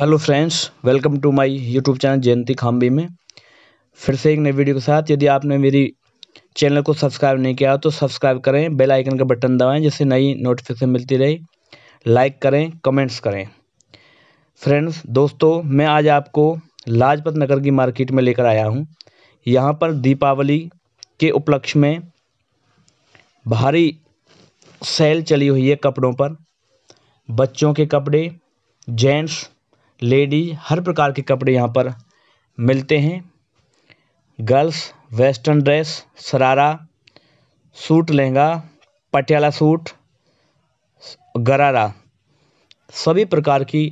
hello friends welcome to my YouTube channel Jayanti Khambi में फिर से एक नई वीडियो के साथ यदि आपने मेरी चैनल को सब्सक्राइब नहीं किया तो सब्सक्राइब करें बेल आइकन का बटन दबाएं जिससे नई नोटिफिकेशन मिलती रहे लाइक करें कमेंट्स करें फ्रेंड्स दोस्तों मैं आज आपको लाजपत नगर की मार्केट में लेकर आया हूँ यहाँ पर दीपावली के उपलक्ष्य में भारी सेल चली हुई है कपड़ों पर बच्चों के कपड़े जेंट्स लेडीज हर प्रकार के कपड़े यहाँ पर मिलते हैं girls western dress sharara suit lehenga Patiala suit gharara सभी प्रकार की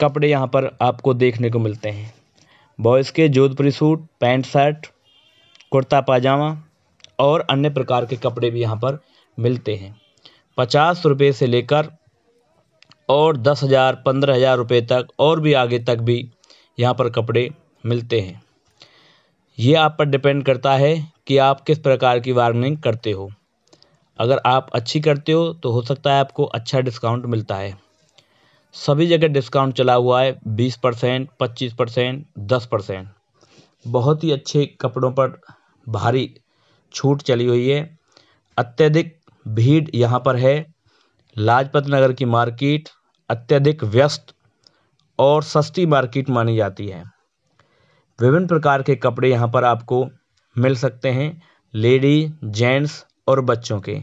कपड़े यहाँ पर आपको देखने को मिलते हैं बॉयज़ के Jodhpuri suit pant shirt kurta pajama और अन्य प्रकार के कपड़े भी यहाँ पर मिलते हैं पचास रुपये से लेकर और दस हज़ार पंद्रह हज़ार रुपये तक और भी आगे तक भी यहाँ पर कपड़े मिलते हैं ये आप पर डिपेंड करता है कि आप किस प्रकार की बार्गनिंग करते हो अगर आप अच्छी करते हो तो हो सकता है आपको अच्छा डिस्काउंट मिलता है सभी जगह डिस्काउंट चला हुआ है बीस परसेंट पच्चीस परसेंट दस परसेंट बहुत ही अच्छे कपड़ों पर भारी छूट चली हुई है अत्यधिक भीड़ यहाँ पर है लाजपत नगर की मार्केट अत्यधिक व्यस्त और सस्ती मार्किट मानी जाती है विभिन्न प्रकार के कपड़े यहाँ पर आपको मिल सकते हैं लेडी जेंट्स और बच्चों के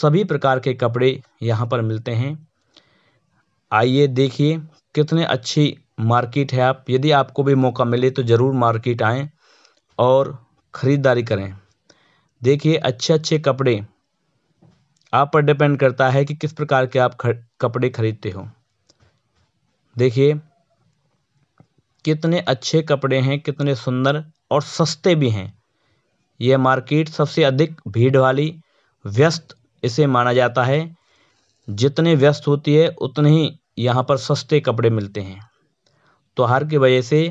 सभी प्रकार के कपड़े यहाँ पर मिलते हैं आइए देखिए कितने अच्छी मार्केट है आप यदि आपको भी मौका मिले तो ज़रूर मार्केट आएँ और ख़रीदारी करें देखिए अच्छे अच्छे कपड़े आप पर डिपेंड करता है कि किस प्रकार के आप खर, कपड़े खरीदते हो देखिए कितने अच्छे कपड़े हैं कितने सुंदर और सस्ते भी हैं यह मार्केट सबसे अधिक भीड़ वाली व्यस्त इसे माना जाता है जितने व्यस्त होती है उतने ही यहाँ पर सस्ते कपड़े मिलते हैं त्यौहार की वजह से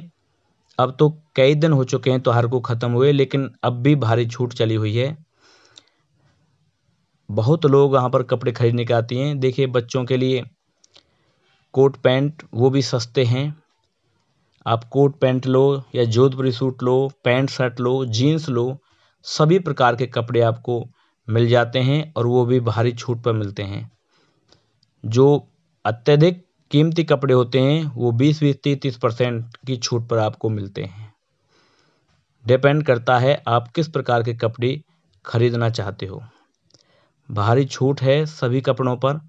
अब तो कई दिन हो चुके हैं त्यौहार को ख़त्म हुए लेकिन अब भी भारी छूट चली हुई है बहुत लोग यहाँ पर कपड़े खरीदने के आते हैं देखिए बच्चों के लिए कोट पैंट वो भी सस्ते हैं आप कोट पैंट लो या जोधपुरी सूट लो पैंट शर्ट लो जीन्स लो सभी प्रकार के कपड़े आपको मिल जाते हैं और वो भी भारी छूट पर मिलते हैं जो अत्यधिक कीमती कपड़े होते हैं वो बीस बीस तीस तीस परसेंट की छूट पर आपको मिलते हैं डिपेंड करता है आप किस प्रकार के कपड़े खरीदना चाहते हो भारी छूट है सभी कपड़ों पर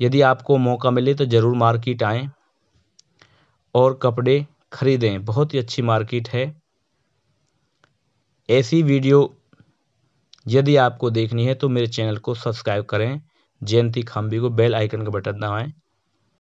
यदि आपको मौका मिले तो ज़रूर मार्किट आएं और कपड़े खरीदें बहुत ही अच्छी मार्किट है ऐसी वीडियो यदि आपको देखनी है तो मेरे चैनल को सब्सक्राइब करें जयंती खाम्बी को बेल आइकन का बटन दबाएँ